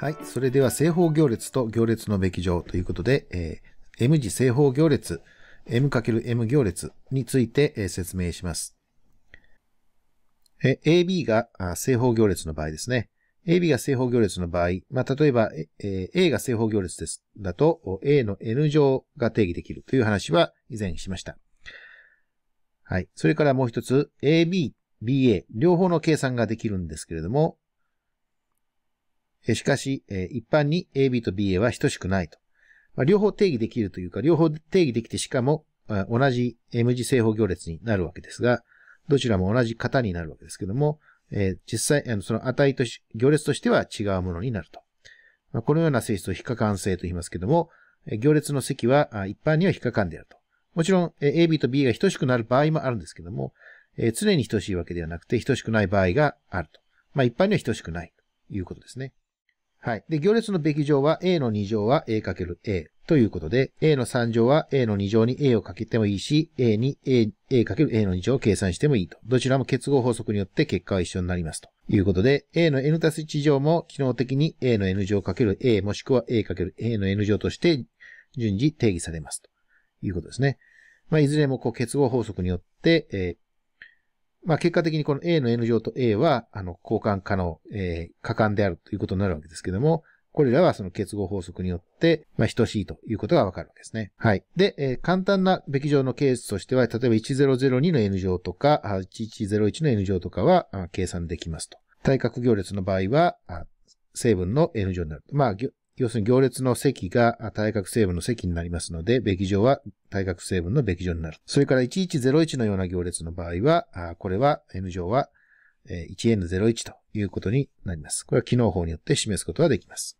はい。それでは、正方行列と行列のべき乗ということで、えー、M 字正方行列、M×M 行列について、えー、説明します。え AB が正方行列の場合ですね。AB が正方行列の場合、まあ、例えば、え A が正方行列です。だと、A の N 乗が定義できるという話は以前しました。はい。それからもう一つ、AB、BA、両方の計算ができるんですけれども、しかし、一般に AB と BA は等しくないと。両方定義できるというか、両方定義できてしかも、同じ M 字正方行列になるわけですが、どちらも同じ型になるわけですけども、実際、その値とし、行列としては違うものになると。このような性質を非可関性と言いますけども、行列の積は一般には非可関であると。もちろん、AB と B が等しくなる場合もあるんですけども、常に等しいわけではなくて、等しくない場合があると。まあ、一般には等しくないということですね。はい。で、行列のべき乗は A の2乗は A×A ということで、A の3乗は A の2乗に A をかけてもいいし、A に A、A×A の2乗を計算してもいいと。どちらも結合法則によって結果は一緒になりますと。いうことで、A の N たす1乗も機能的に A の N 乗 ×A もしくは A×A の N 乗として順次定義されますということですね。まあ、いずれもこう結合法則によって、えーまあ、結果的にこの A の N 乗と A は、あの、交換可能、えー、可換であるということになるわけですけども、これらはその結合法則によって、まあ、等しいということがわかるわけですね。はい。で、えー、簡単なべき上のケースとしては、例えば1002の N 乗とか、1101の N 乗とかは、計算できますと。対角行列の場合は、成分の N 乗になる。まあ、要するに行列の積が対角成分の積になりますので、べき乗は対角成分のべき乗になる。それから1101のような行列の場合は、これは n 乗は 1n01 ということになります。これは機能法によって示すことができます。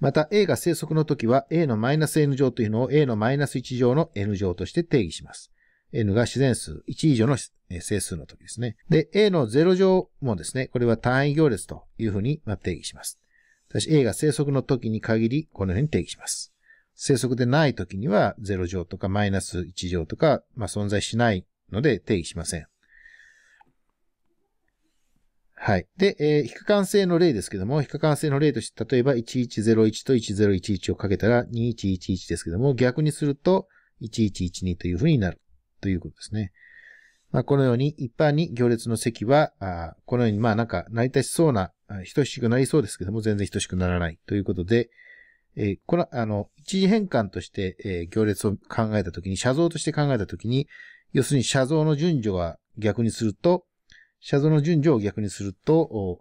また a が生息の時は a のマイナス n 乗というのを a のマイナス1乗の n 乗として定義します。n が自然数1以上の整数の時ですね。で、a の0乗もですね、これは単位行列というふうに定義します。ただし A が生息の時に限り、このように定義します。生息でない時には0乗とかマイナス1乗とか、まあ、存在しないので定義しません。はい。で、えー、非可関性の例ですけども、非可関性の例として、例えば1101と1011をかけたら2111ですけども、逆にすると1112というふうになるということですね。まあ、このように一般に行列の積は、あこのようにまあなんか成り立ちそうな等しくなりそうですけども、全然等しくならないということで、えー、この、あの、一時変換として、えー、行列を考えたときに、写像として考えたときに、要するに写像の順序は逆にすると、写像の順序を逆にすると、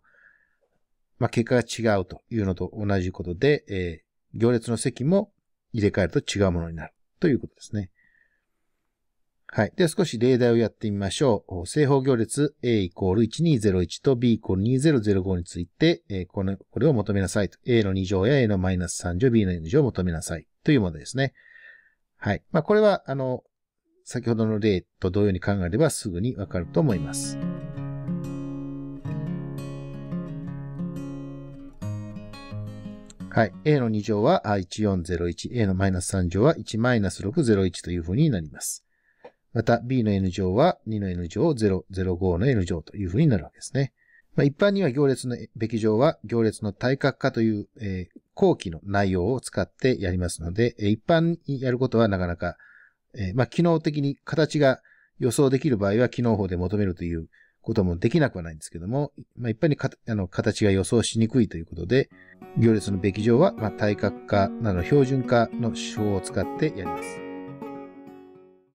まあ、結果が違うというのと同じことで、えー、行列の席も入れ替えると違うものになるということですね。はい。では少し例題をやってみましょう。正方行列 A イコール1201と B イコール2005について、この、これを求めなさいと。A の2乗や A のマイナス3乗、B の N 乗を求めなさいというものですね。はい。まあ、これは、あの、先ほどの例と同様に考えればすぐにわかると思います。はい。A の2乗は1401、A のマイナス3乗は1マイナス601というふうになります。また B の n 乗は2の n 乗を0、05の n 乗というふうになるわけですね。まあ、一般には行列のべき乗は行列の対角化という、えー、後期の内容を使ってやりますので、一般にやることはなかなか、えー、まあ、機能的に形が予想できる場合は機能法で求めるということもできなくはないんですけども、まあ、一般にあの形が予想しにくいということで、行列のべき乗は、まあ、対角化など標準化の手法を使ってやります。